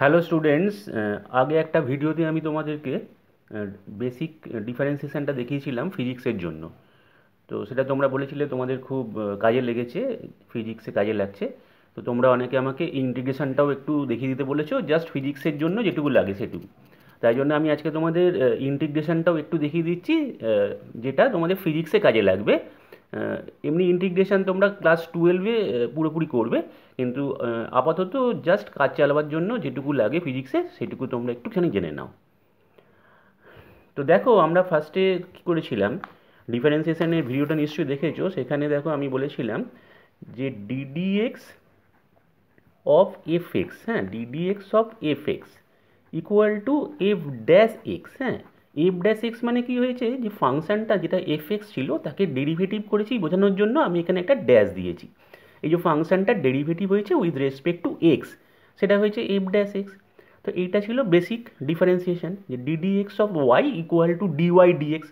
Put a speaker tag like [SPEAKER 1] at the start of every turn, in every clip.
[SPEAKER 1] Hello students আগে একটা ভিডিওতে আমি তোমাদেরকে বেসিক ডিফারেন্সিয়েশানটা দেখিয়েছিলাম ফিজিক্সের জন্য তো সেটা তোমরা বলেছিলে তোমাদের খুব কাজে লেগেছে ফিজিক্সে কাজে লাগছে তো তোমরা অনেকে আমাকে ইন্টিগ্রেশানটাও একটু দেখিয়ে দিতে বলেছো জাস্ট ফিজিক্সের জন্য যেটুকু লাগে সেটুকু তাই জন্য আমি আজকে তোমাদের ইন্টিগ্রেশানটাও একটু দেখিয়ে দিচ্ছি যেটা তোমাদের ফিজিক্সে কাজে লাগবে এমনি ইন্টিগ্রেশান তোমরা ক্লাস টুয়েলভে পুরোপুরি করবে কিন্তু আপাতত জাস্ট কাজ চালাবার জন্য যেটুকু লাগে ফিজিক্সে সেটুকু তোমরা একটুখানি জেনে নাও তো দেখো আমরা ফার্স্টে কী করেছিলাম ডিফারেন্সিয়েশানের ভিডিওটা নিশ্চয়ই দেখেছো সেখানে দেখো আমি বলেছিলাম যে ডিডিএক্স অফ এফ এক্স হ্যাঁ D D X of F X equal to F dash X হ্যাঁ এফ ড্যাশ এক্স মানে কি হয়েছে যে ফাংশানটা যেটা এফ এক্স ছিল তাকে ডেরিভেটিভ করেছি বোঝানোর জন্য আমি এখানে একটা ড্যাশ দিয়েছি এই যে ফাংশানটা ডেরিভেটিভ হয়েছে উইথ রেসপেক্ট টু এক্স সেটা হয়েছে এফ ড্যাশ এক্স তো এইটা ছিল বেসিক ডিফারেন্সিয়েশন যে D D X of Y equal to D Y D X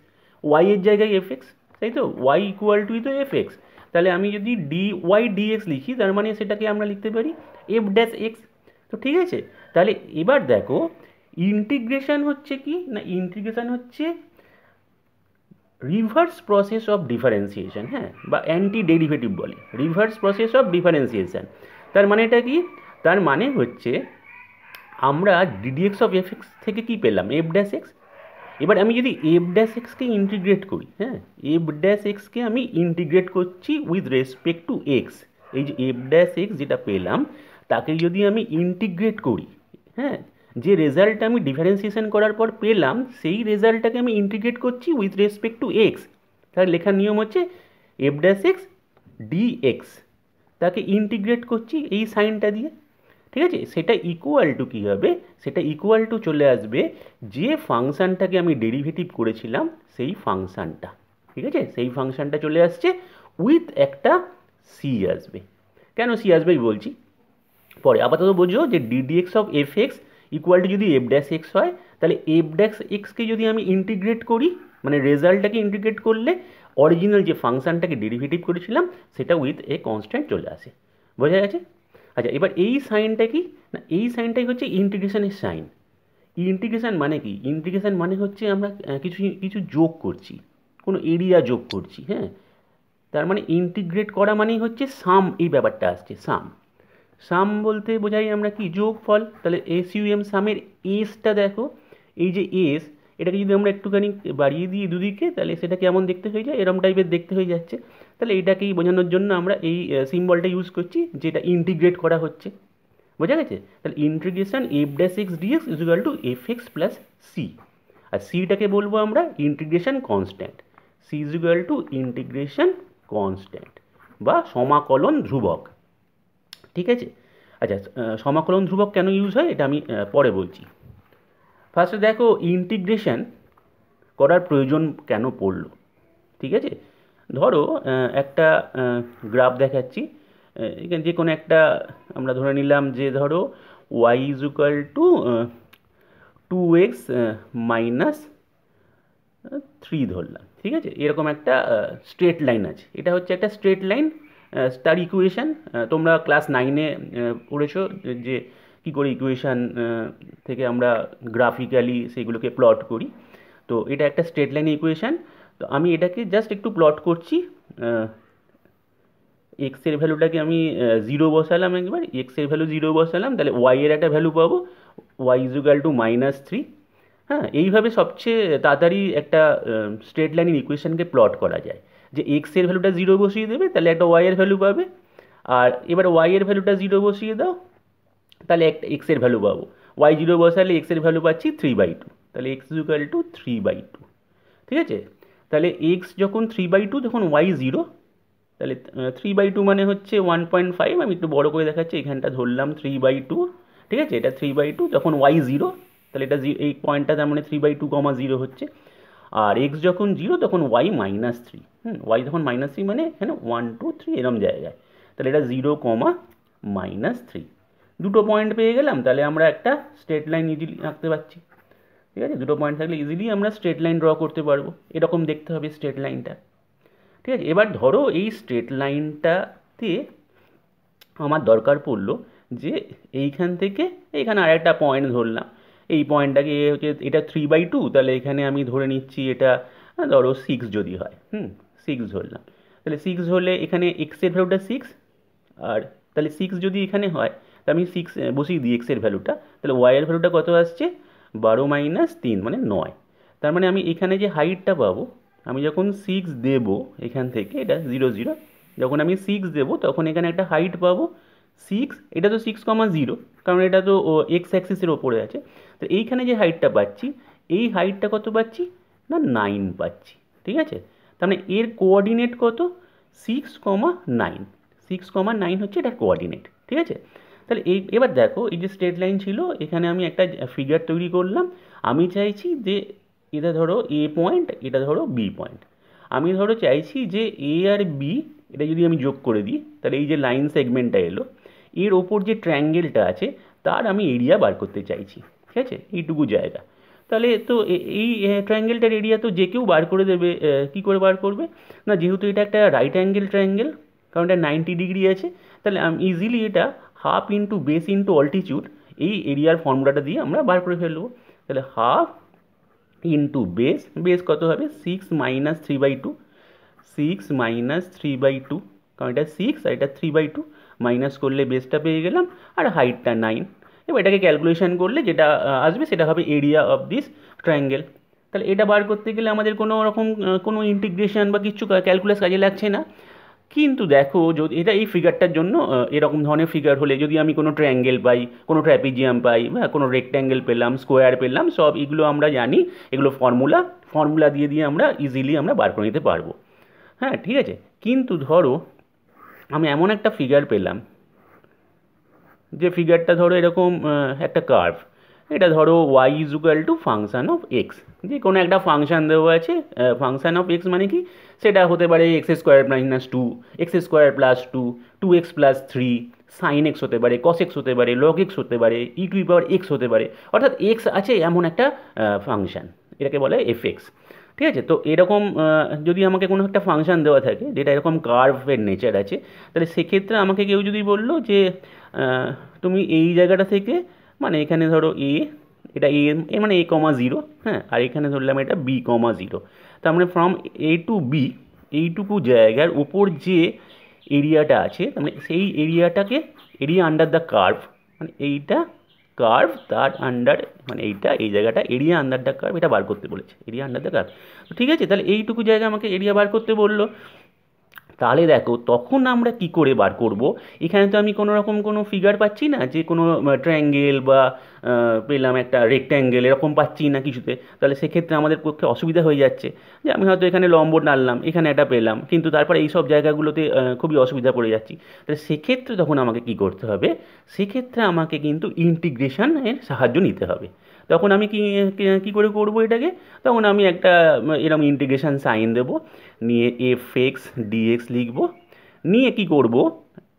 [SPEAKER 1] Y এর জায়গায় এফ এক্স তাই তো ওয়াই ইকুয়াল টুই তো এফ এক্স তাহলে আমি যদি ডি ওয়াই ডিএক্স লিখি তার মানে সেটাকে আমরা লিখতে পারি এফ ড্যাশ এক্স তো ঠিক আছে তাহলে এবার দেখো ইন্টিগ্রেশন হচ্ছে কি না ইন্টিগ্রেশন হচ্ছে রিভার্স প্রসেস অফ ডিফারেন্সিয়েশন হ্যাঁ বা অ্যান্টি ডেরিভেটিভ বলি রিভার্স প্রসেস অফ ডিফারেন্সিয়েশন তার মানে এটা কি তার মানে হচ্ছে আমরা D D X of F X থেকে কি পেলাম এফ ড্যাশ এক্স এবার আমি যদি এফ ড্যাশ এক্স কে ইন্টিগ্রেট করি হ্যাঁ এফ ড্যাশ এক্স কে আমি ইন্টিগ্রেট করছি উইথ respect টু এক্স এই যে এফ ড্যাশ এক্স এটা পেলাম তাকে যদি আমি ইন্টিগ্রেট করি হ্যাঁ যে রেজাল্টটা আমি ডিফারেন্সিয়েশন করার পর পেলাম সেই রেজাল্টটাকে আমি ইন্টিগ্রেট করছি উইথ রেসপেক্ট টু এক্স তার লেখার নিয়ম হচ্ছে F dash X D X তাকে ইন্টিগ্রেট করছি এই সাইনটা দিয়ে ঠিক আছে সেটা ইকুয়াল টু কী হবে সেটা ইকুয়াল টু চলে আসবে যে ফাংশানটাকে আমি ডেরিভেটিভ করেছিলাম সেই ফাংশানটা ঠিক আছে সেই ফাংশানটা চলে আসছে উইথ একটা সি আসবে কেন সি আসবেই বলছি পরে আপাতত বোঝো যে D D X of F X equal to যদি এফ ড্যাক্স এক্স হয় তাহলে এফ ড্যাক্স এক্সকে যদি আমি ইন্টিগ্রেট করি মানে রেজাল্টটাকে ইন্টিগ্রেট করলে অরিজিনাল যে ফাংশানটাকে ডেরিভেটিভ করেছিলাম সেটা উইথ এ কনস্ট্যান্ট চলে আসে বোঝা গেছে আচ্ছা এবার এই সাইনটা কি না এই সাইনটাই হচ্ছে ইন্টিগ্রেশনের সাইন ইন্টিগ্রেশান মানে কি ইন্টিগ্রেশান মানে হচ্ছে আমরা কিছু কিছু যোগ করছি কোনো এরিয়া যোগ করছি হ্যাঁ তার মানে ইন্টিগ্রেট করা মানেই হচ্ছে সাম এই ব্যাপারটা আসছে সাম সাম বলতে বোঝাই আমরা কি যোগফল তাহলে এস ইউএম সামের এসটা দেখো এই যে এস এটাকে যদি আমরা একটুখানি বাড়িয়ে দিই দুদিকে তাহলে সেটা কেমন দেখতে হয়ে যায় এরম টাইপের দেখতে হয়ে যাচ্ছে তাহলে এটাকেই বোঝানোর জন্য আমরা এই সিম্বলটা ইউজ করছি যেটা ইন্টিগ্রেট করা হচ্ছে বোঝা গেছে তাহলে integration F dash X D X equal to F X plus C আর সিটাকে বলবো আমরা integration constant C equal to integration constant বা সমাকলন ধ্রুবক ঠিক আছে আচ্ছা সমাকলন ধ্রুবক কেন ইউজ হয় এটা আমি পরে বলছি ফার্স্টে দেখো ইন্টিগ্রেশন করার প্রয়োজন কেন পড়ল ঠিক আছে ধরো একটা গ্রাফ দেখাচ্ছি এখানে যে কোনো একটা আমরা ধরে নিলাম যে ধরো Y is equal to two X minus three ধরলাম ঠিক আছে এরকম একটা স্ট্রেট লাইন আছে এটা হচ্ছে একটা স্ট্রেট লাইন স্টার ইকুয়েশান তোমরা ক্লাস নাইনে পড়েছো যে কি করে ইকুয়েশান থেকে আমরা গ্রাফিক্যালি সেগুলোকে প্লট করি তো এটা একটা স্ট্রেট লাইন ইকুয়েশান তো আমি এটাকে জাস্ট একটু প্লট করছি এক্সের ভ্যালুটাকে আমি জিরো বসালাম একবার এক্সের ভ্যালু জিরো বসালাম তাহলে ওয়াইয়ের একটা ভ্যালু পাবো Y equal to minus three হ্যাঁ এইভাবে সবচেয়ে তাড়াতাড়ি একটা স্ট্রেট লাইনের ইকুয়েশানকে প্লট করা যায় যে এক্সের ভ্যালুটা জিরো বসিয়ে দেবে তাহলে একটা ওয়াইয়ের ভ্যালু পাবে আর এবার ওয়াইয়ের ভ্যালুটা জিরো বসিয়ে দাও তাহলে একটা এক্সের ভ্যালু পাবো ওয়াই জিরো বসালে এক্সের ভ্যালু পাচ্ছি থ্রি বাই টু তাহলে X equal to three by two ঠিক আছে তাহলে এক্স যখন থ্রি বাই টু যখন ওয়াই জিরো তাহলে থ্রি বাই টু মানে হচ্ছে ওয়ান পয়েন্ট ফাইভ আমি একটু বড় করে দেখাচ্ছি এখানটা ধরলাম থ্রি বাই টু ঠিক আছে এটা থ্রি বাই টু যখন ওয়াই জিরো তাহলে এটা এই পয়েন্টটা তার মানে three by two comma zero হচ্ছে আর এক্স যখন জিরো তখন Y minus three hmm Y যখন মাইনাস থ্রি মানে হ্যাঁ ওয়ান টু থ্রি এরম জায়গায় তাহলে এটা জিরো কমা মাইনাস থ্রি দুটো পয়েন্ট পেয়ে গেলাম তাহলে আমরা একটা স্ট্রেট লাইন ইজিলি আঁকতে পারছি ঠিক আছে দুটো পয়েন্ট থাকলে ইজিলি আমরা স্ট্রেট লাইন ড্র করতে পারবো এরকম দেখতে হবে স্ট্রেট লাইনটা ঠিক আছে এবার ধরো এই স্ট্রেট লাইনটাতে আমার দরকার পড়লো যে এইখান থেকে এইখানে আরেকটা পয়েন্ট ধরলাম এই পয়েন্টটাকে হচ্ছে এটা থ্রি বাই টু তাহলে এখানে আমি ধরে নিচ্ছি এটা হ্যাঁ, ধরো সিক্স যদি হয় হুম সিক্স ধরলাম তাহলে সিক্স হলে এখানে এক্সের ভ্যালুটা সিক্স আর তাহলে সিক্স যদি এখানে হয় তা আমি সিক্স বসিয়ে দিই এক্সের ভ্যালুটা তাহলে ওয়াইয়ের ভ্যালুটা কত আসছে বারো মাইনাস তিন মানে নয় তার মানে আমি এখানে যে হাইটটা পাবো আমি যখন সিক্স দেব এখান থেকে এটা জিরো জিরো যখন আমি সিক্স দেবো তখন এখানে একটা হাইট পাবো সিক্স এটা তো সিক্স কমা জিরো কারণ এটা তো এক্স অ্যাক্সিসের ওপরে আছে তো এইখানে যে হাইটটা পাচ্ছি এই হাইটটা কত পাচ্ছি না নাইন পাচ্ছি ঠিক আছে তার মানে এর কোঅর্ডিনেট কত six comma nine six comma nine হচ্ছে এটা কোঅর্ডিনেট ঠিক আছে তাহলে এই এবার দেখো এই যে স্ট্রেট লাইন ছিল এখানে আমি একটা ফিগার তৈরি করলাম আমি চাইছি যে এটা ধরো এ পয়েন্ট এটা ধরো বি পয়েন্ট আমি ধরো চাইছি যে এ আর বি এটা যদি আমি যোগ করে দিই তাহলে এই যে লাইন সেগমেন্টটা এলো এর ওপর যে ট্র্যাঙ্গেলটা আছে তার আমি এরিয়া বার করতে চাইছি ঠিক আছে এইটুকু জায়গা তাহলে তো এই ট্রায়াঙ্গেলটার এরিয়া তো যে কেউ বার করে দেবে কি করে বার করবে না যেহেতু এটা একটা রাইট অ্যাঙ্গেল ট্রায়াঙ্গেল কারণ এটা নাইনটি ডিগ্রি আছে তাহলে ইজিলি এটা half into base into altitude এই এরিয়ার ফর্মুলাটা দিয়ে আমরা বার করে ফেলবো তাহলে হাফ ইন্টু বেস বেস কত হবে six minus three by two six minus three by two কারণ এটা সিক্স আর এটা থ্রি বাই টু মাইনাস করলে বেসটা পেয়ে গেলাম আর হাইটটা নাইন এবার এটাকে ক্যালকুলেশান করলে যেটা আসবে সেটা হবে এরিয়া অফ দিস ট্রায়াঙ্গেল তাহলে এটা বার করতে গেলে আমাদের কোনো রকম কোনো ইন্টিগ্রেশন বা কিছু ক্যালকুলাস কাজে লাগছে না কিন্তু দেখো যদি এটা এই ফিগারটার জন্য এরকম ধরনের ফিগার হলে যদি আমি কোনো ট্রায়াঙ্গেল পাই কোনো ট্র্যাপিজিয়াম পাই বা হ্যাঁ, কোনো রেক্ট্যাঙ্গেল পেলাম স্কোয়ার পেলাম সব এগুলো আমরা জানি এগুলো ফর্মুলা ফর্মুলা দিয়ে দিয়ে আমরা ইজিলি আমরা বার করে নিতে পারবো হ্যাঁ ঠিক আছে কিন্তু ধরো আমি এমন একটা ফিগার পেলাম যে ফিগারটা ধরো এরকম একটা কার্ভ এটা ধরো Y is equal to function of X যে কোনো একটা ফাংশান দেওয়া আছে ফাংশান অফ এক্স মানে কি সেটা হতে পারে X square minus two x square plus two two X plus three sine X হতে পারে কস এক্স হতে পারে লগ এক্স হতে পারে ই টু পাওয়ার এক্স হতে পারে অর্থাৎ এক্স আছে এমন একটা ফাংশান এটাকে বলে এফ এক্স ঠিক আছে তো এরকম যদি আমাকে কোনো একটা ফাংশান দেওয়া থাকে যেটা এরকম কার্ভের নেচার আছে তাহলে সেক্ষেত্রে আমাকে কেউ যদি বললো যে তুমি এই জায়গাটা থেকে মানে এখানে ধরো এ এটা এ এ মানে এ কমা জিরো হ্যাঁ আর এখানে ধরলাম এটা বি কমা জিরো তার মানে ফ্রম এ টু বি এইটুকু জায়গার ওপর যে এরিয়াটা আছে মানে সেই এরিয়াটাকে এরিয়া আন্ডার দ্য কার্ভ মানে এইটা কার্ভ তার আন্ডার মানে এইটা এই জায়গাটা এরিয়া আন্ডার দ্য কার্ভ এটা বার করতে বলেছে এরিয়া আন্ডার দ্য কার্ভ ঠিক আছে তাহলে এইটুকু জায়গা আমাকে এরিয়া বার করতে বললো তাহলে দেখো তখন আমরা কি করে বার করব এখানে তো আমি কোনো রকম কোনো ফিগার পাচ্ছি না যে কোনো ট্র্যাঙ্গেল বা পেলাম একটা রেক্ট্যাঙ্গেল এরকম পাচ্ছি না কিছুতে তাহলে সেক্ষেত্রে আমাদের পক্ষে অসুবিধা হয়ে যাচ্ছে যে আমি হয়তো এখানে লম্ব নাড়লাম এখানে একটা পেলাম কিন্তু তারপরে এই সব জায়গাগুলোতে খুবই অসুবিধা পড়ে যাচ্ছি তাহলে সেক্ষেত্রে তখন আমাকে কি করতে হবে সেক্ষেত্রে আমাকে কিন্তু ইন্টিগ্রেশনের সাহায্য নিতে হবে তখন আমি কি কী করে করবো এটাকে তখন আমি একটা এরম ইন্টিগ্রেশান সাইন দেব নিয়ে এফ এক্স ডিএক্স লিখব নিয়ে কী করব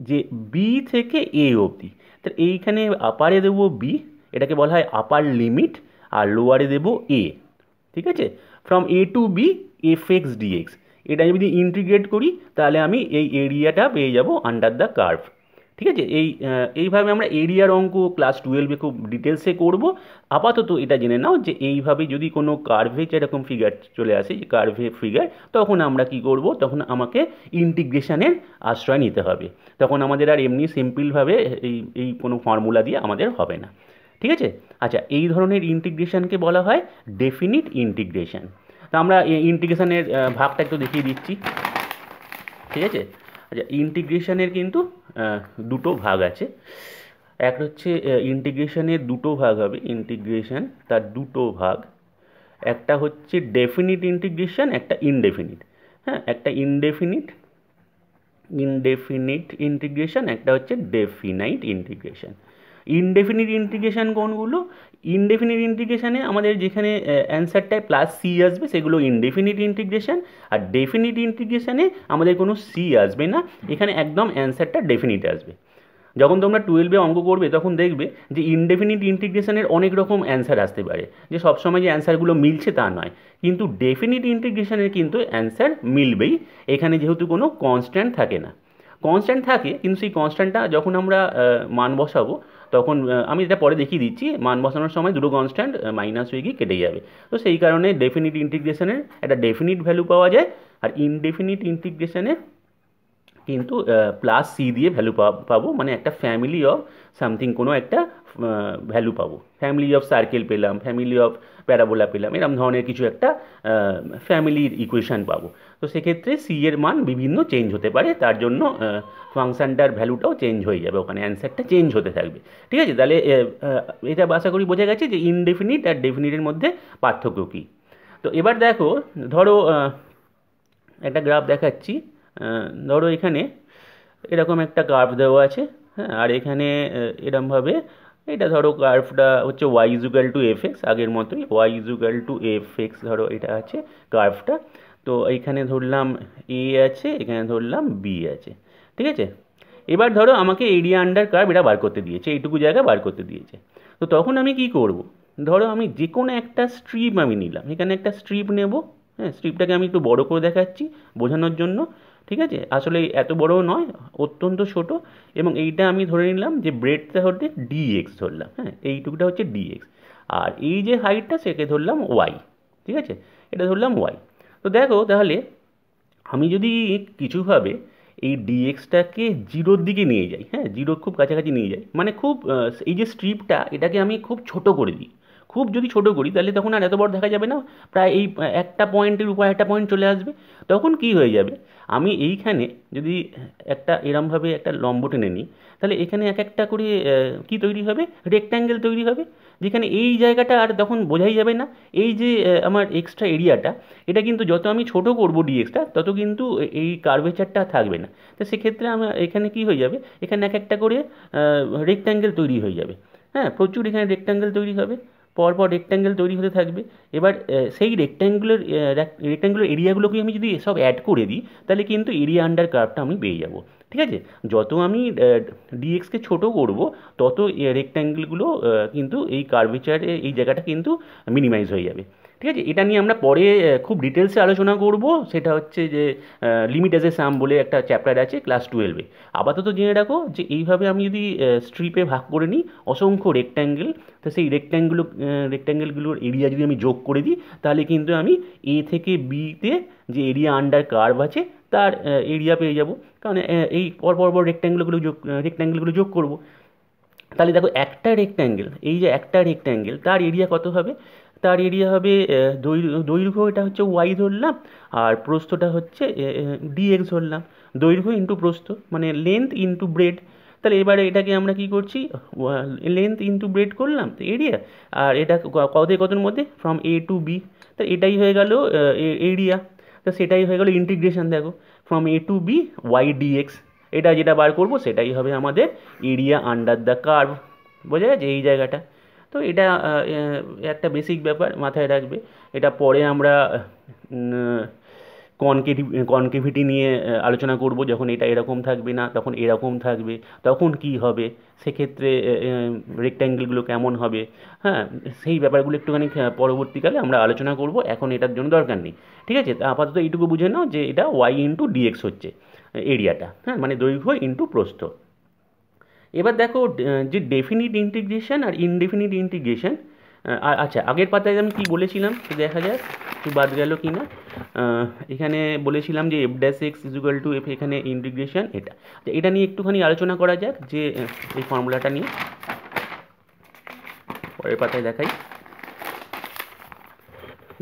[SPEAKER 1] যে বি থেকে এ অবধি তা এইখানে আপারে দেবো বি এটাকে বলা হয় আপার লিমিট আর লোয়ারে দেবো এ ঠিক আছে from A to B F X D X এটা যদি ইন্টিগ্রেট করি তাহলে আমি এই এরিয়াটা পেয়ে যাব আন্ডার দ্য কার্ভ ঠিক আছে এই এইভাবে আমরা এরিয়ার অঙ্ক ক্লাস টুয়েলভে খুব ডিটেলসে করব আপাতত এটা জেনে নাও যে এইভাবে যদি কোনো কার্ভে এরকম ফিগার চলে আসে যে কার্ভে ফিগার তখন আমরা কি করব তখন আমাকে ইন্টিগ্রেশনের আশ্রয় নিতে হবে তখন আমাদের আর এমনি সিম্পলভাবে এই এই কোনো ফর্মুলা দিয়ে আমাদের হবে না ঠিক আছে আচ্ছা এই ধরনের ইন্টিগ্রেশনকে বলা হয় ডেফিনিট ইন্টিগ্রেশন তা আমরা ইন্টিগ্রেশনের ভাগটা একটু দেখিয়ে দিচ্ছি ঠিক আছে আচ্ছা ইন্টিগ্রেশনের কিন্তু দুটো ভাগ আছে এক হচ্ছে ইন্টিগ্রেশনের দুটো ভাগ হবে ইন্টিগ্রেশন তার দুটো ভাগ একটা হচ্ছে ডেফিনিট ইন্টিগ্রেশন একটা ইনডেফিনিট হ্যাঁ একটা ইনডেফিনিট ইনডেফিনিট ইন্টিগ্রেশন একটা হচ্ছে ডেফিনাইট ইন্টিগ্রেশন ইনডেফিনিট ইন্টিগ্রেশান কোনগুলো ইনডেফিনিট ইন্টিগ্রেশানে আমাদের যেখানে অ্যান্সারটায় প্লাস সি আসবে সেগুলো ইনডেফিনিট ইন্টিগ্রেশান আর ডেফিনিট ইন্টিগ্রেশানে আমাদের কোনো সি আসবে না এখানে একদম অ্যান্সারটা ডেফিনিট আসবে যখন তোমরা টুয়েলভে অঙ্ক করবে তখন দেখবে যে ইনডেফিনিট ইন্টিগ্রেশনের অনেক রকম অ্যান্সার আসতে পারে যে সবসময় যে অ্যান্সারগুলো মিলছে তা নয় কিন্তু ডেফিনিট ইন্টিগ্রেশনের কিন্তু অ্যান্সার মিলবেই এখানে যেহেতু কোনো কনস্ট্যান্ট থাকে না কনস্ট্যান্ট থাকে কিন্তু সেই কনস্ট্যান্টটা যখন আমরা মান বসাবো তখন আমি এটা পরে দেখিয়ে দিচ্ছি মান বসানোর সময় দুটো কনস্ট্যান্ট মাইনাস হয়ে গিয়ে কেটে যাবে তো সেই কারণে ডেফিনিট ইন্টিগ্রেশনের একটা ডেফিনিট ভ্যালু পাওয়া যায় আর ইনডেফিনিট ইন্টিগ্রেশনে কিন্তু প্লাস সি দিয়ে ভ্যালু পাবো মানে একটা ফ্যামিলি অফ সামথিং কোনো একটা ভ্যালু পাবো ফ্যামিলি অফ সার্কেল পেলাম ফ্যামিলি অফ প্যারাবোলা পেলাম এরম ধরনের কিছু একটা ফ্যামিলির ইকুয়েশান পাবো তো সেক্ষেত্রে সি এর মান বিভিন্ন চেঞ্জ হতে পারে তার জন্য ফাংশানটার ভ্যালুটাও চেঞ্জ হয়ে যাবে ওখানে অ্যান্সারটা চেঞ্জ হতে থাকবে ঠিক আছে তাহলে এটা আশা করি বোঝা গেছে যে ইনডেফিনিট আর ডেফিনিটের মধ্যে পার্থক্য কী তো এবার দেখো ধরো একটা গ্রাফ দেখাচ্ছি ধরো এখানে এরকম একটা কার্ভ দেওয়া আছে হ্যাঁ আর এখানে এরমভাবে এটা ধরো কার্ভটা হচ্ছে Y equal to F X আগের মতোই Y equal to F X ধরো এটা আছে কার্ভটা তো এইখানে ধরলাম এ আছে এখানে ধরলাম বি আছে ঠিক আছে এবার ধরো আমাকে এরিয়া আন্ডার কার্ভ এটা বার করতে দিয়েছে এইটুকু জায়গা বার করতে দিয়েছে তো তখন আমি কি করব। ধরো আমি যে কোনো একটা স্ট্রিপ আমি নিলাম এখানে একটা স্ট্রিপ নেব হ্যাঁ স্ট্রিপটাকে আমি একটু বড় করে দেখাচ্ছি বোঝানোর জন্য ঠিক আছে আসলে এত বড়ও নয় অত্যন্ত ছোট এবং এইটা আমি ধরে নিলাম যে ব্রেডটা হচ্ছে ডিএক্স ধরলাম হ্যাঁ এইটুকুটা হচ্ছে ডিএক্স আর এই যে হাইটটা সেকে ধরলাম ওয়াই ঠিক আছে এটা ধরলাম ওয়াই তো দেখো তাহলে আমি যদি কিছুভাবে এই ডিএক্সটাকে জিরোর দিকে নিয়ে যাই হ্যাঁ জিরোর খুব কাছাকাছি নিয়ে যাই মানে খুব এই যে স্ট্রিপটা এটাকে আমি খুব ছোট করে দিই খুব যদি ছোট করি তাহলে তখন আর এত বড় দেখা যাবে না প্রায় এই একটা পয়েন্টের উপর একটা পয়েন্ট চলে আসবে তখন কি হয়ে যাবে আমি এইখানে যদি একটা এরমভাবে একটা লম্ব টেনে নিই তাহলে এখানে এক একটা করে কি তৈরি হবে রেক্ট্যাঙ্গেল তৈরি হবে যেখানে এই জায়গাটা আর তখন বোঝাই যাবে না এই যে আমার এক্সট্রা এরিয়াটা এটা কিন্তু যত আমি ছোট করব ডিএক্সটা তত কিন্তু এই কার্ভেচারটা থাকবে না তো সেক্ষেত্রে আমার এখানে কি হয়ে যাবে এখানে এক একটা করে রেক্ট্যাঙ্গেল তৈরি হয়ে যাবে হ্যাঁ প্রচুর এখানে রেক্ট্যাঙ্গেল তৈরি হবে পরপর রেক্ট্যাঙ্গেল তৈরি হতে থাকবে এবার সেই রেক্ট্যাঙ্গুলার রেক্ট্যাঙ্গুলার এরিয়াগুলোকে আমি যদি সব অ্যাড করে দিই তাহলে কিন্তু এরিয়া আন্ডার কার্ভটা আমি পেয়ে যাব ঠিক আছে যত আমি ডিএক্সকে ছোটো করব তত রেক্ট্যাঙ্গেলগুলো কিন্তু এই কার্ভেচারের এই জায়গাটা কিন্তু মিনিমাইজ হয়ে যাবে ঠিক আছে এটা নিয়ে আমরা পরে খুব ডিটেলসে আলোচনা করব সেটা হচ্ছে যে লিমিট সাম বলে একটা চ্যাপ্টার আছে ক্লাস টুয়েলভে আপাতত জেনে রাখো যে এইভাবে আমি যদি স্ট্রিপে ভাগ করে নিই অসংখ্য রেক্ট্যাঙ্গেল তো সেই রেক্ট্যাঙ্গেল রেক্ট্যাঙ্গেলগুলোর এরিয়া যদি আমি যোগ করে দিই তাহলে কিন্তু আমি এ থেকে বিতে যে এরিয়া আন্ডার কার্ভ আছে তার এরিয়া পেয়ে যাব কারণ এই পর পর রেক্ট্যাঙ্গেলগুলো যোগ রেক্ট্যাঙ্গেলগুলো যোগ করব তাহলে দেখো একটা রেক্ট্যাঙ্গেল এই যে একটা রেক্ট্যাঙ্গেল তার এরিয়া কত হবে তার এরিয়া হবে দৈর্ঘ্য এটা হচ্ছে ওয়াই ধরলাম আর প্রস্থটা হচ্ছে ডিএক্স ধরলাম দৈর্ঘ্য ইন্টু প্রস্থ মানে লেন্থ ইন্টু ব্রেড তাহলে এবারে এটাকে আমরা কি করছি লেন্থ ইন্টু ব্রেড করলাম তো এরিয়া আর এটা কত কতর মধ্যে ফ্রম এ টু বি তা এটাই হয়ে গেল এরিয়া তো সেটাই হয়ে গেল ইন্টিগ্রেশন দেখো from A to B Y D X এটা যেটা বার করবো সেটাই হবে আমাদের এরিয়া আন্ডার দ্য কার্ভ বোঝা গেছে এই জায়গাটা তো এটা একটা বেসিক ব্যাপার মাথায় রাখবে এটা পরে আমরা কনকেটি কনকেভিটি নিয়ে আলোচনা করব যখন এটা এরকম থাকবে না তখন এরকম থাকবে তখন কি হবে সেক্ষেত্রে রেক্ট্যাঙ্গেলগুলো কেমন হবে হ্যাঁ সেই ব্যাপারগুলো একটুখানি পরবর্তীকালে আমরা আলোচনা করব এখন এটার জন্য দরকার নেই ঠিক আছে আপাতত এইটুকু বুঝে নাও যে এটা ওয়াই ইন্টু ডিএক্স হচ্ছে এরিয়াটা হ্যাঁ মানে দৈর্ঘ্য ইন্টু প্রস্থ এবার দেখো যে ডেফিনিট ইন্টিগ্রেশন আর ইনডেফিনিট ইন্টিগ্রেশন আর আচ্ছা আগের পাতায় আমি কী বলেছিলাম দেখা যাক কি বাদ গেল কি না এখানে বলেছিলাম যে F dash X equal to F এখানে ইন্টিগ্রেশন এটা তো এটা নিয়ে একটুখানি আলোচনা করা যাক যে এই ফর্মুলাটা নিয়ে পরের পাতায় দেখাই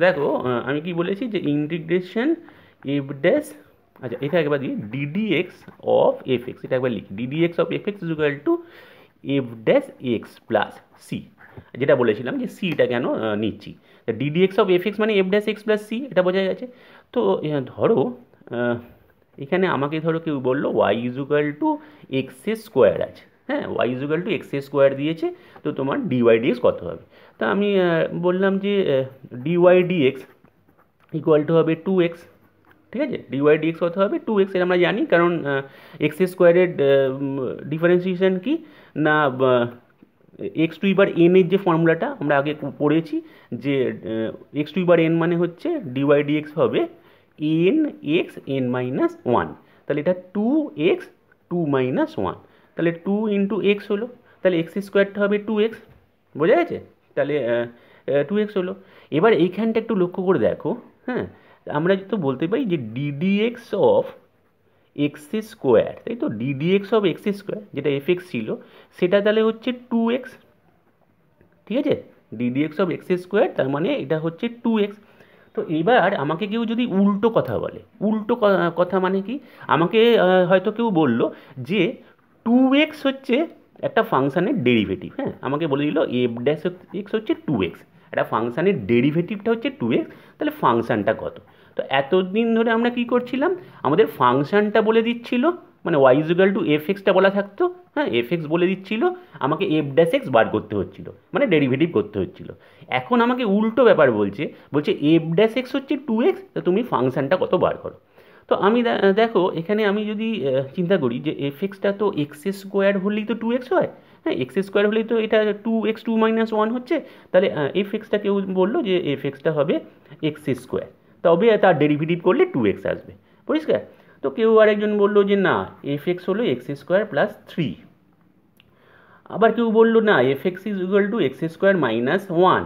[SPEAKER 1] দেখো আমি কি বলেছি যে ইন্টিগ্রেশন এফ ড্যাশ আচ্ছা এটা একবার দিয়ে D D X of F X এটা একবার লিখি D D X of F x is equal to F dash X plus C যেটা বলেছিলাম যে সিটা কেন নিচ্ছি D D X of F X মানে F dash X plus C এটা বোঝা যাচ্ছে তো ধরো এখানে আমাকে ধরো কেউ বললো Y is equal to X S square আছে হ্যাঁ Y is equal to X A square দিয়েছে তো তোমার ডিওয়াই এক্স কত হবে তা আমি বললাম যে ডিওয়াই এক্স ইকুয়াল টু হবে টু এক্স ঠিক আছে ডিওয়াই ডিএক্স হতে হবে টু এক্স আমরা জানি কারণ এক্স স্কোয়ারের ডিফারেন্সিয়েশন কি না এক্স টু ইবার এন এর যে ফর্মুলাটা আমরা আগে পড়েছি যে এক্স টু ইবার এন মানে হচ্ছে ডিওয়াই ডিএক্স হবে N x N minus one তাহলে এটা two x two minus one তাহলে টু ইন্টু এক্স হলো তাহলে এক্স স্কোয়ারটা হবে টু এক্স বোঝা গেছে তাহলে টু এক্স হলো এবার এইখানটা একটু লক্ষ্য করে দেখো হ্যাঁ আমরা যেহেতু বলতে পারি যে ডিডিএক্স অফ এক্স স্কোয়ার তাই তো ডিডিএক্স অফ এক্স স্কোয়ার যেটা এফ এক্স ছিল সেটা তাহলে হচ্ছে টু এক্স ঠিক আছে ডিডিএক্স অফ এক্স স্কোয়ার তার মানে এটা হচ্ছে টু এক্স তো এবার আমাকে কেউ যদি উল্টো কথা বলে উল্টো কথা মানে কি আমাকে হয়তো কেউ বলল যে টু এক্স হচ্ছে একটা ফাংশানের ডেরিভেটিভ হ্যাঁ আমাকে বলে দিল এফ ড্যাশ এক্স হচ্ছে টু এক্স একটা ফাংশানের ডেরিভেটিভটা হচ্ছে টু এক্স তাহলে ফাংশানটা কত তো এতদিন ধরে আমরা কি করছিলাম আমাদের ফাংশানটা বলে দিচ্ছিল মানে ওয়াই টু এফ এক্সটা বলা থাকতো হ্যাঁ এফ এক্স বলে দিচ্ছিল আমাকে এফ ড্যাশ এক্স বার করতে হচ্ছিল মানে ডেরিভেটিভ করতে হচ্ছিল এখন আমাকে উল্টো ব্যাপার বলছে বলছে এফ ড্যাশ এক্স হচ্ছে টু এক্স তো তুমি ফাংশানটা কত বার করো তো আমি দেখো এখানে আমি যদি চিন্তা করি যে এফ এক্সটা তো এক্স স্কোয়ার হলেই তো টু এক্স হয় হ্যাঁ এক্স স্কোয়ার হলেই তো এটা two x two minus one হচ্ছে তাহলে এফ এক্সটা কেউ বললো যে এফ এক্সটা হবে এক্স স্কোয়ার তবে তার ডেরিভেটিভ করলে টু এক্স আসবে পরিষ্কার তো কেউ আরেকজন বললো যে না এফ এক্স হলো এক্স স্কোয়ার প্লাস থ্রি আবার কেউ বললো না f x is equal to x square minus one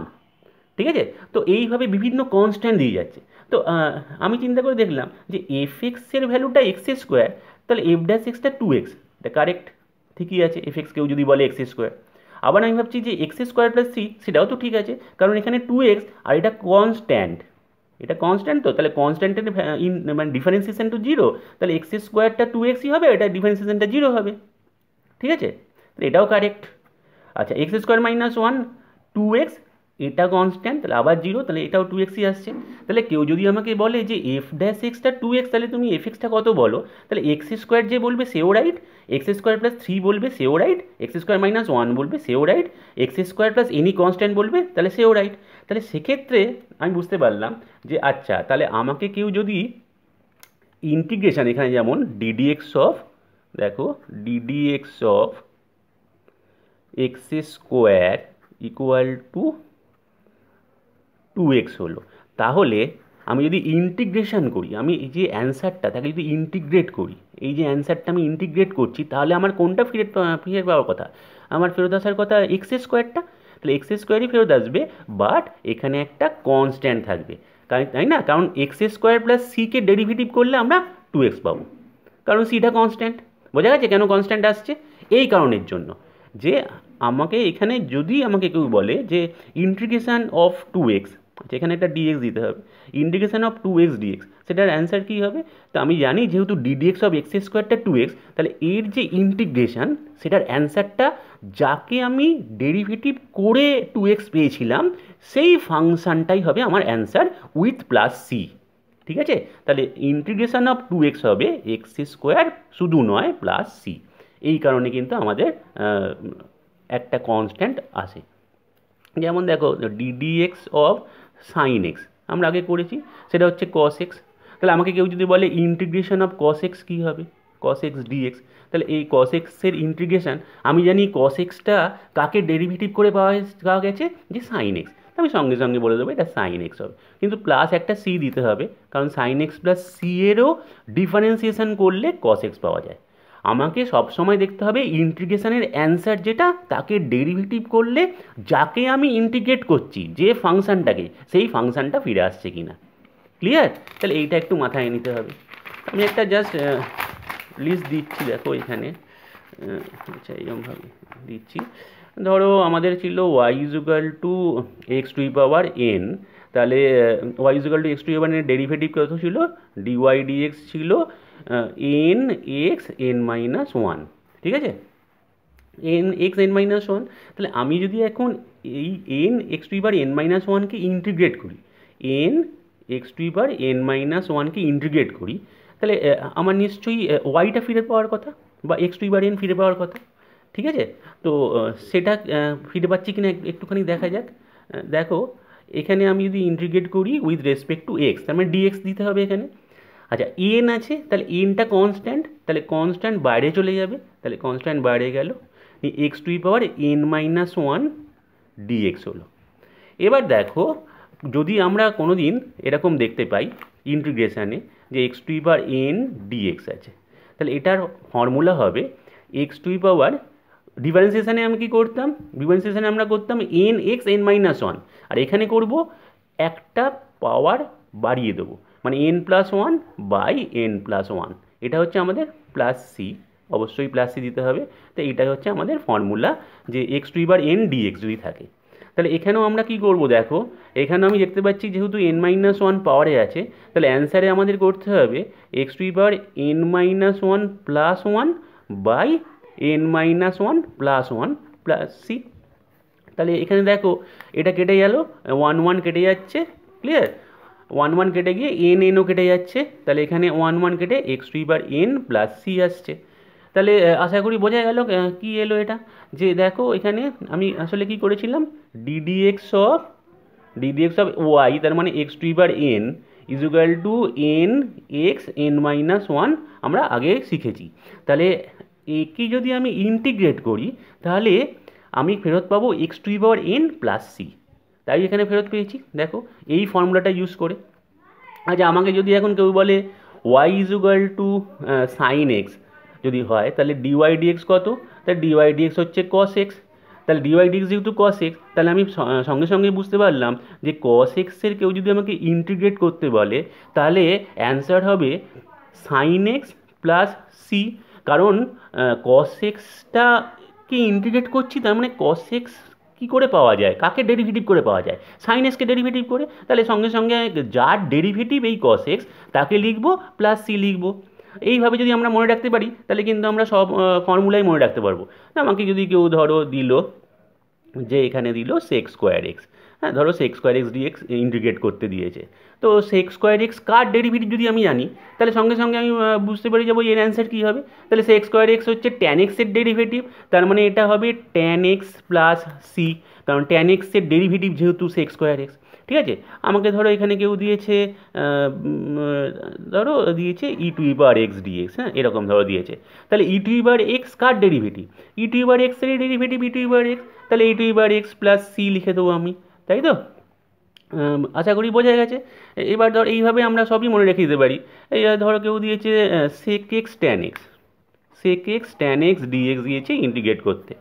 [SPEAKER 1] ঠিক আছে তো এইভাবে বিভিন্ন কনস্ট্যান্ট দিয়ে যাচ্ছে তো আমি চিন্তা করে দেখলাম যে এফ এক্সের ভ্যালুটা এক্স স্কোয়ার তাহলে এফ ড্যাশ এক্সটা টু এক্স এটা কারেক্ট ঠিকই আছে এফ এক্স কেউ যদি বলে এক্স স্কোয়ার আবার আমি ভাবছি যে এক্স স্কোয়ার প্লাস থ্রি সেটাও তো ঠিক আছে কারণ এখানে টু এক্স আর এটা কনস্ট্যান্ট এটা কনস্ট্যান্ট তো তাহলে কনস্ট্যান্টের ইন মানে ডিফারেন্সিয়েশন টু জিরো তাহলে এক্স স্কোয়ারটা টু এক্সই হবে এটা ডিফারেন্সিয়েশনটা জিরো হবে ঠিক আছে তাহলে এটাও কারেক্ট আচ্ছা x square minus one two x এটা কনস্ট্যান্ট তাহলে আবার জিরো তাহলে এটাও টু এক্সই আসছে তাহলে কেউ যদি আমাকে বলে যে এফ ড্যাশ এক্সটা টু এক্স তাহলে তুমি এফ এক্সটা কত বলো তাহলে এক্স স্কোয়ার যে বলবে সেও right x square plus three বলবে সেও right x square minus one বলবে সেও right x square plus any constant বলবে তাহলে সেও রাইট তাহলে সেক্ষেত্রে আমি বুঝতে পারলাম যে আচ্ছা তাহলে আমাকে কেউ যদি ইন্টিগ্রেশান এখানে যেমন ডিডিএক্স অফ দেখো d d x of x square equal to two x হলো তাহলে আমি যদি ইন্টিগ্রেশান করি আমি এই যে অ্যান্সারটা তাকে যদি ইন্টিগ্রেট করি এই যে অ্যান্সারটা আমি ইন্টিগ্রেট করছি তাহলে আমার কোনটা ফিরে ফিরে পাওয়ার কথা আমার ফেরত আসার কথা এক্স স্কোয়ারটা তাহলে এক্স স্কোয়ারই ফেরত আসবে বাট এখানে একটা কনস্ট্যান্ট থাকবে তাই না কারণ এক্স স্কোয়ার প্লাস সিকে ডেরিভেটিভ করলে আমরা টু এক্স পাবো কারণ সিটা কনস্ট্যান্ট বোঝা গেছে কেন কনস্ট্যান্ট আসছে এই কারণের জন্য যে আমাকে এখানে যদি আমাকে কেউ বলে যে ইন্ট্রিগেশান অফ টু এক্স যেখানে একটা ডিএক্স দিতে হবে indication of two x d x সেটার অ্যান্সার কী হবে তো আমি জানি যেহেতু ডিডিএক্স অফ এক্স স্কোয়ারটা টু এক্স তাহলে এর যে ইন্টিগ্রেশান সেটার অ্যান্সারটা যাকে আমি ডেরিভেটিভ করে টু এক্স পেয়েছিলাম সেই ফাংশানটাই হবে আমার অ্যান্সার উইথ প্লাস সি ঠিক আছে তাহলে ইন্টিগ্রেশান অফ টু এক্স হবে এক্স স্কোয়ার শুধু নয় প্লাস সি এই কারণে কিন্তু আমাদের একটা কনস্ট্যান্ট আসে যেমন দেখো ডিডিএক্স অফ সাইন এক্স আমরা আগে করেছি সেটা হচ্ছে কস এক্স তাহলে আমাকে কেউ যদি বলে ইন্টিগ্রেশন অফ কস এক্স কী হবে কস এক্স ডিএক্স তাহলে এই কস এক্সের ইন্টিগ্রেশন আমি জানি কস এক্সটা কাকে ডেরিভেটিভ করে পাওয়া পাওয়া গেছে যে সাইন এক্স আমি সঙ্গে সঙ্গে বলে দেবো এটা সাইন এক্স হবে কিন্তু প্লাস একটা সি দিতে হবে কারণ সাইন এক্স প্লাস সি এরও ডিফারেন্সিয়েশান করলে কস এক্স পাওয়া যায় আমাকে সবসময় দেখতে হবে ইন্টিগ্রেশনের অ্যান্সার যেটা তাকে ডেরিভেটিভ করলে যাকে আমি ইন্টিগ্রেট করছি যে ফাংশানটাকে সেই ফাংশানটা ফিরে আসছে কি না ক্লিয়ার তাহলে এইটা একটু মাথায় নিতে হবে আমি একটা জাস্ট লিস্ট দিচ্ছি দেখো এখানে আচ্ছা এরকমভাবে দিচ্ছি ধরো আমাদের ছিল y equal to x to power n তাহলে y equal to x to power এনের ডেরিভেটিভ কত ছিল ডিওয়াই ডিএক্স ছিল n x N minus one ঠিক আছে n x N minus one তাহলে আমি যদি এখন এই n x to power n minus ওয়ানকে ইন্টিগ্রেট করি n x to power n minus ওয়ানকে ইন্টিগ্রেট করি তাহলে আমার নিশ্চয়ই ওয়াইটা ফিরে পাওয়ার কথা বা এক্স টু পাওয়ার এন ফিরে পাওয়ার কথা ঠিক আছে তো সেটা ফিরে পাচ্ছি কিনা একটুখানি দেখা যাক দেখো এখানে আমি যদি ইন্টিগ্রেট করি উইথ রেসপেক্ট টু এক্স তার মানে ডিএক্স দিতে হবে এখানে আচ্ছা এন আছে তাহলে এনটা কনস্ট্যান্ট তাহলে কনস্ট্যান্ট বাইরে চলে যাবে তাহলে কনস্ট্যান্ট বাইরে গেল x to power n minus one d x হলো এবার দেখো যদি আমরা কোনো দিন এরকম দেখতে পাই ইন্টিগ্রেশানে যে x to power n d x আছে তাহলে এটার ফর্মুলা হবে এক্স টু পাওয়ার ডিফারেন্সিয়েশানে আমি কি করতাম ডিফারেন্সিয়েশানে আমরা করতাম n x N minus one আর এখানে করব একটা পাওয়ার বাড়িয়ে দেবো মানে n plus one by n plus one এটা হচ্ছে আমাদের প্লাস সি অবশ্যই প্লাস সি দিতে হবে তো এটা হচ্ছে আমাদের ফর্মুলা যে এক্স টু বার এন ডিএক্স যদি থাকে তাহলে এখানেও আমরা কি করব দেখো এখানে আমি দেখতে পাচ্ছি যেহেতু এন মাইনাস ওয়ান পাওয়ারে আছে তাহলে অ্যান্সারে আমাদের করতে হবে এক্স টু বার n minus one plus one by n minus one plus one plus c তাহলে এখানে দেখো এটা কেটে গেল ওয়ান ওয়ান কেটে যাচ্ছে ক্লিয়ার ওয়ান ওয়ান কেটে গিয়ে এন এনও কেটে যাচ্ছে তাহলে এখানে ওয়ান ওয়ান কেটে এক্স টু বার এন প্লাস সি আসছে তাহলে আশা করি বোঝা গেল কি এলো এটা যে দেখো এখানে আমি আসলে কি করেছিলাম d d x of d d x of y তার মানে এক্স টু বার n equal to n x N minus one আমরা আগে শিখেছি তাহলে একে যদি আমি ইন্টিগ্রেট করি তাহলে আমি ফেরত পাবো x to power n plus c তাই এখানে ফেরত পেয়েছি দেখো এই ফর্মুলাটা ইউজ করে আচ্ছা আমাকে যদি এখন কেউ বলে y equal to sine x যদি হয় তাহলে ডিওয়াই ডিএক্স কত তাহলে ডিওয়াই ডিএক্স হচ্ছে কস এক্স তাহলে ডিওয়াই ডিএক্স যেহেতু কস এক্স তাহলে আমি সঙ্গে সঙ্গে বুঝতে পারলাম যে কস এক্সের কেউ যদি আমাকে ইন্টিগ্রেট করতে বলে তাহলে অ্যান্সার হবে সাইন এক্স প্লাস সি কারণ cos এক্সটা ইন্টিগ্রেট করছি তার মানে কসেক্স এক্স কী করে পাওয়া যায় কাকে ডেরিভেটিভ করে পাওয়া যায় সাইন এক্সকে ডেরিভেটিভ করে তাহলে সঙ্গে সঙ্গে যার ডেরিভেটিভ এই কসেক্স এক্স তাকে লিখব প্লাস সি লিখব এইভাবে যদি আমরা মনে রাখতে পারি তাহলে কিন্তু আমরা সব ফর্মুলাই মনে রাখতে পারবো আমাকে যদি কেউ ধরো দিল যে এখানে দিল সেক্স স্কোয়ার এক্স হ্যাঁ ধরো sec square x d x integrate করতে দিয়েছে তো সেক্স স্কোয়ার এক্স কার ডেরিভেটিভ যদি আমি জানি তাহলে সঙ্গে সঙ্গে আমি বুঝতে পারি যাবো এর অ্যান্সার কী হবে তাহলে সেক্স স্কোয়ার এক্স হচ্ছে ট্যান এক্সের ডেরিভেটিভ তার মানে এটা হবে ট্যান এক্স প্লাস সি কারণ ট্যান এক্সের ডেরিভেটিভ যেহেতু সেক্স স্কোয়ার এক্স ঠিক আছে আমাকে ধরো এখানে কেউ দিয়েছে ধরো দিয়েছে ই টু ইবার এক্স ডিএক্স হ্যাঁ এরকম ধরো দিয়েছে তাহলে ই টু ইবার এক্স কার ডেরিভেটিভ ই টু ইবার এক্সের ডেরিভেটিভ ই টু ইবার এক্স তাহলে ই টু ইবার এক্স প্লাস সি লিখে দেবো আমি তাই তো আশা করি বোঝা গেছে এবার ধর এইভাবে আমরা সবই মনে রেখে দিতে পারি এই ধরো কেউ দিয়েছে sec x tan x sec x tan x d x দিয়েছে ইন্টিগ্রেট করতে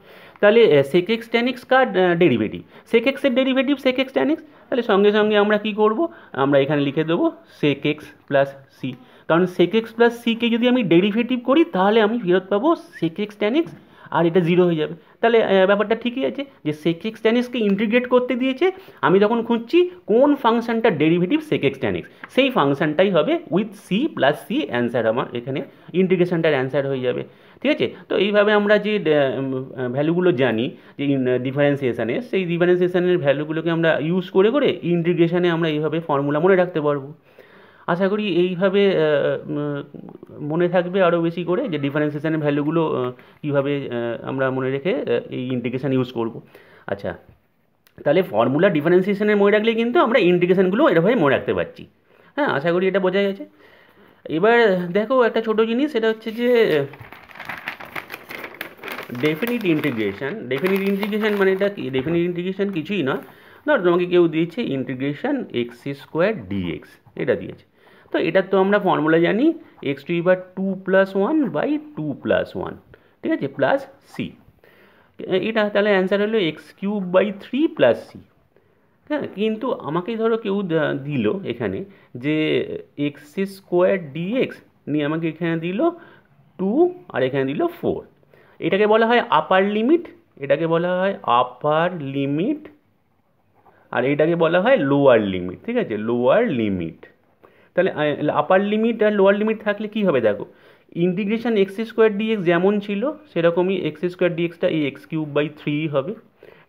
[SPEAKER 1] তাহলে সেক এক্স ট্যান এক্স কার ডেরিভেটিভ সেক এক্সের derivative sec x tan x তাহলে সঙ্গে সঙ্গে আমরা কি করব আমরা এখানে লিখে দেবো সেক এক্স প্লাস সি কারণ সেক এক্স প্লাস সিকে যদি আমি ডেরিভেটিভ করি তাহলে আমি ফেরত পাবো সেক এক্স ট্যান এক্স আর এটা জিরো হয়ে যাবে তাহলে ব্যাপারটা ঠিকই আছে যে সেকেক্স ট্যানিক্সকে ইন্টিগ্রেট করতে দিয়েছে আমি তখন খুঁজছি কোন ফাংশানটা ডেরিভেটিভ সেক ট্যানিক্স সেই ফাংশানটাই হবে with c plus c answer আমার এখানে ইন্টিগ্রেশানটার অ্যান্সার হয়ে যাবে ঠিক আছে তো এইভাবে আমরা যে ভ্যালুগুলো জানি যে ডিফারেন্সিয়েশানে সেই ডিফারেন্সিয়েশানের ভ্যালুগুলোকে আমরা ইউজ করে করে ইন্টিগ্রেশানে আমরা এইভাবে ফর্মুলা মনে রাখতে পারবো আশা করি এইভাবে মনে থাকবে আরও বেশি করে যে ডিফারেন্সিয়েশানের ভ্যালুগুলো কীভাবে আমরা মনে রেখে এই ইন্টিগ্রেশান ইউজ করব আচ্ছা তাহলে ফর্মুলা ডিফারেন্সিয়েশনের মনে রাখলে কিন্তু আমরা ইন্টিগ্রেশানগুলো এরভাবে মনে রাখতে পারছি হ্যাঁ আশা করি এটা বোঝা গেছে এবার দেখো একটা ছোট জিনিস সেটা হচ্ছে যে ডেফিনিট ইন্টিগ্রেশন ডেফিনিট ইন্টিগ্রেশান মানে এটা কি ডেফিনিট ইন্টিগ্রেশান কিছুই নয় ধর তোমাকে কেউ দিয়েছে ইন্টিগ্রেশন এক্স স্কোয়ার ডিএক্স এটা দিয়েছে তো এটার তো আমরা ফর্মুলা জানি এক্স টু ইবার two plus one by two plus one ঠিক আছে প্লাস সি এটা তাহলে অ্যান্সার হলো x cube by three plus c হ্যাঁ কিন্তু আমাকে ধরো কেউ দিল এখানে যে এক্স স্কোয়ার ডিএক্স নিয়ে আমাকে এখানে দিল টু আর এখানে দিল ফোর এটাকে বলা হয় আপার লিমিট এটাকে বলা হয় আপার লিমিট আর এটাকে বলা হয় লোয়ার লিমিট ঠিক আছে লোয়ার লিমিট তাহলে আপার লিমিট আর লোয়ার লিমিট থাকলে কী হবে দেখো ইন্টিগ্রেশান এক্স স্কোয়ার ডিএক্স যেমন ছিল সেরকমই এক্স স্কোয়ার ডিএক্সটা এই এক্স কিউব বাই থ্রি হবে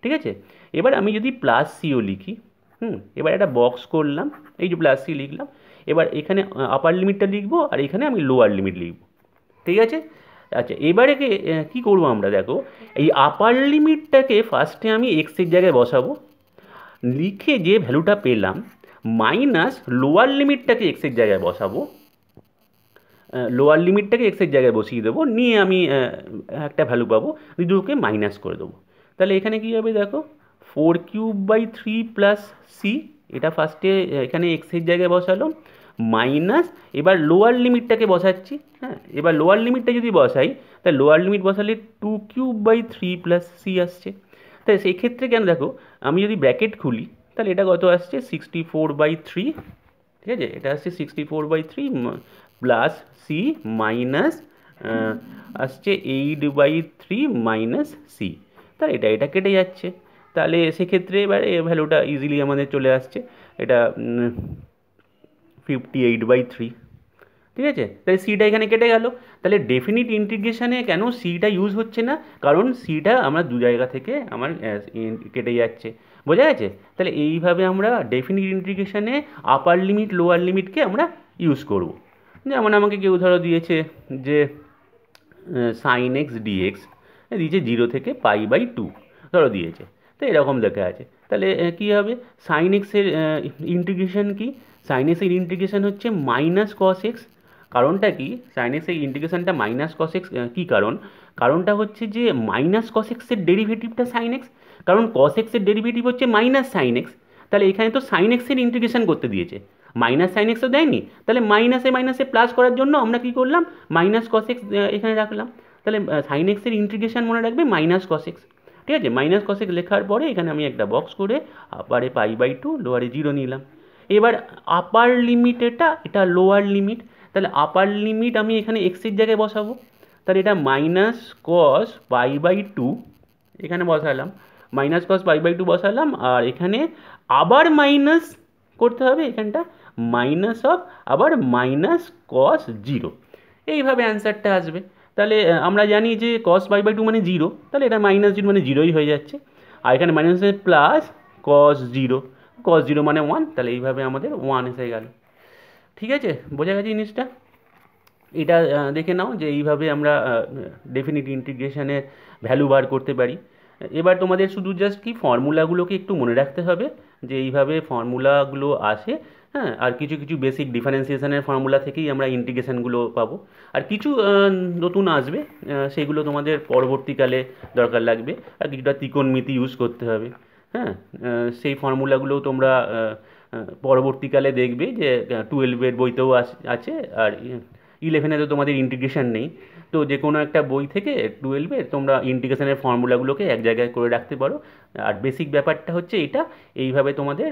[SPEAKER 1] ঠিক আছে এবার আমি যদি প্লাস সিও লিখি হুম এবার একটা বক্স করলাম এই যে প্লাস সি লিখলাম এবার এখানে আপার লিমিটটা লিখব আর এখানে আমি লোয়ার লিমিট লিখব ঠিক আছে আচ্ছা এবারে কি করব আমরা দেখো এই আপার লিমিটটাকে ফার্স্টে আমি এক্সের জায়গায় বসাবো লিখে যে ভ্যালুটা পেলাম মাইনাস লোয়ার লিমিটটাকে এক্সের জায়গায় বসাবো লোয়ার লিমিটটাকে এক্সের জায়গায় বসিয়ে দেবো নিয়ে আমি একটা ভ্যালু পাবো দুটোকে মাইনাস করে দেবো তাহলে এখানে কী হবে দেখো four cube by three plus C এটা ফার্স্টে এখানে এক্সের জায়গায় বসালো মাইনাস এবার লোয়ার লিমিটটাকে বসাচ্ছি হ্যাঁ এবার লোয়ার লিমিটটা যদি বসাই তাহলে লোয়ার লিমিট বসালে two cube by three plus c আসছে তাই সেই ক্ষেত্রে কেন দেখো আমি যদি ব্র্যাকেট খুলি তাহলে এটা কত আসছে সিক্সটি ফোর বাই থ্রি ঠিক আছে এটা আসছে sixty four by three plus c minus আসছে eight by three minus c তাহলে এটা এটা কেটে যাচ্ছে তাহলে সেক্ষেত্রে এবার এ ভ্যালুটা ইজিলি আমাদের চলে আসছে এটা ফিফটি এইট বাই থ্রি ঠিক আছে তাহলে সিটা এখানে কেটে গেল তাহলে ডেফিনিট ইন্টিগ্রেশনে কেন সিটা ইউজ হচ্ছে না কারণ সিটা আমরা দু জায়গা থেকে আমার কেটে যাচ্ছে বোঝা যাচ্ছে তাহলে এইভাবে আমরা ডেফিনিট ইন্টিগ্রেশনে আপার লিমিট লোয়ার লিমিটকে আমরা ইউজ করব যেমন আমাকে কেউ ধরো দিয়েছে যে সাইন এক্স ডিএক্স দিয়েছে জিরো থেকে পাই বাই টু ধরো দিয়েছে তো এরকম দেখা আছে তাহলে কী হবে সাইন এক্সের ইন্টিগ্রেশন কি সাইন এক্সের ইন্টিগ্রেশন হচ্ছে মাইনাস কস এক্স কারণটা কি সাইন এক্সের ইন্টিগ্রেশনটা মাইনাস কস এক্স কী কারণ কারণটা হচ্ছে যে মাইনাস কস এক্সের ডেরিভেটিভটা সাইন এক্স কারণ কস এক্সের ডেরিভেটিভ হচ্ছে মাইনাস সাইন এক্স তাহলে এখানে তো সাইন এক্সের ইন্টিগ্রেশন করতে দিয়েছে মাইনাস সাইন এক্সও দেয়নি তাহলে মাইনাসে মাইনাসে প্লাস করার জন্য আমরা কী করলাম মাইনাস কস এক্স এখানে রাখলাম তাহলে সাইন এক্সের ইন্টিগ্রেশন মনে রাখবে মাইনাস কস এক্স ঠিক আছে মাইনাস কস এক্স লেখার পরে এখানে আমি একটা বক্স করে আপারে পাই বাই টু লোয়ারে জিরো নিলাম এবার আপার লিমিট এটা এটা লোয়ার লিমিট তাহলে আপার লিমিট আমি এখানে এক্সের জায়গায় বসাবো তাহলে এটা minus cos pi by two এখানে বসালাম minus cos pi by two বসালাম আর এখানে আবার মাইনাস করতে হবে এখানটা মাইনাস অফ আবার মাইনাস কস জিরো এইভাবে অ্যান্সারটা আসবে তাহলে আমরা জানি যে কস বাই বাই টু মানে জিরো তাহলে এটা মাইনাস জিরো মানে জিরোই হয়ে যাচ্ছে আর এখানে minus plus cos zero cos zero মানে ওয়ান তাহলে এইভাবে আমাদের ওয়ান এসে গেল ঠিক আছে বোঝা গেছে জিনিসটা এটা দেখে নাও যে এইভাবে আমরা ডেফিনিট ইন্টিগ্রেশনের ভ্যালু বার করতে পারি এবার তোমাদের শুধু জাস্ট কি ফর্মুলাগুলোকে একটু মনে রাখতে হবে যে এইভাবে ফর্মুলাগুলো আসে হ্যাঁ আর কিছু কিছু বেসিক ডিফারেন্সিয়েশানের ফর্মুলা থেকেই আমরা ইন্টিগ্রেশানগুলো পাবো আর কিছু নতুন আসবে সেগুলো তোমাদের পরবর্তীকালে দরকার লাগবে আর কিছুটা ত্রিকোণমিতি ইউজ করতে হবে হ্যাঁ সেই ফর্মুলাগুলোও তোমরা পরবর্তীকালে দেখবে যে টুয়েলভের বইতেও আছে আর ইয়ে, ইলেভেনে তো তোমাদের ইন্টিগ্রেশান নেই তো যে কোনো একটা বই থেকে টুয়েলভের তোমরা ইন্টিগ্রেশনের ফর্মুলাগুলোকে এক জায়গায় করে রাখতে পারো আর বেসিক ব্যাপারটা হচ্ছে এটা এইভাবে তোমাদের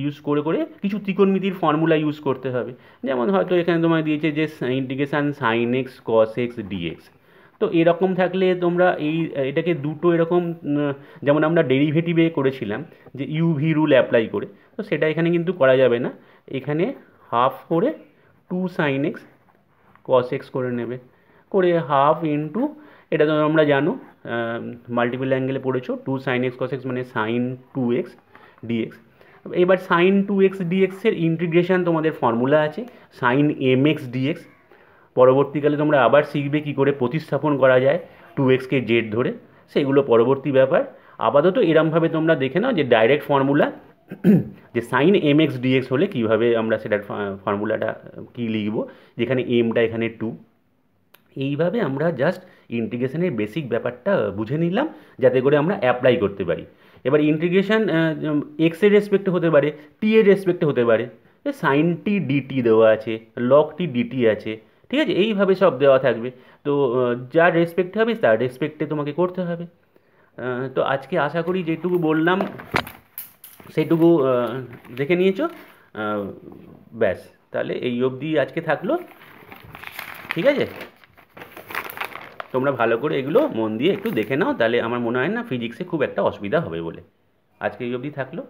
[SPEAKER 1] ইউজ করে করে কিছু ত্রিকোণমিতির ফর্মুলা ইউজ করতে হবে যেমন হয়তো এখানে তোমায় দিয়েছে যে integration sine x cos x d x তো এরকম থাকলে তোমরা এই এটাকে দুটো এরকম যেমন আমরা ডেরিভেটিভে করেছিলাম যে ইউভি রুল অ্যাপ্লাই করে তো সেটা এখানে কিন্তু করা যাবে না এখানে হাফ করে two sine x cos x করে নেবে করে হাফ ইন্টু এটা তো আমরা জানো মাল্টিপল অ্যাঙ্গেলে পড়েছো two sine x cos x মানে সাইন টু এক্স ডিএক্স এবার সাইন টু এক্স ডিএক্সের ইন্টিগ্রেশান তোমাদের ফর্মুলা আছে সাইন এম এক্স ডিএক্স পরবর্তীকালে তোমরা আবার শিখবে কী করে প্রতিস্থাপন করা যায় টু এক্সকে জেড ধরে সেগুলো পরবর্তী ব্যাপার আপাতত এরমভাবে তোমরা দেখে নাও যে ডাইরেক্ট ফর্মুলা যে সাইন এম এক্স ডিএক্স হলে কীভাবে আমরা সেটার ফর্মুলাটা কী লিখব যেখানে এমটা এখানে টু এইভাবে আমরা জাস্ট ইন্টিগ্রেশনের বেসিক ব্যাপারটা বুঝে নিলাম যাতে করে আমরা অ্যাপ্লাই করতে পারি এবার ইন্টিগ্রেশান এক্স রেসপেক্টে হতে পারে টি এর রেসপেক্টে হতে পারে সাইন টি ডিটি দেওয়া আছে লক টি ডিটি আছে ঠিক আছে এইভাবে সব দেওয়া থাকবে তো যার রেসপেক্টে হবে তার রেসপেক্টে তোমাকে করতে হবে তো আজকে আশা করি যেটুকু বললাম সেইটুকু দেখে নিয়েছো ব্যাস তাহলে এই অবধি আজকে থাকলো ঠিক আছে তোমরা ভালো করে এগুলো মন দিয়ে একটু দেখে নাও তাহলে আমার মনে হয় না ফিজিক্সে খুব একটা অসুবিধা হবে বলে আজকে এই অবধি থাকলো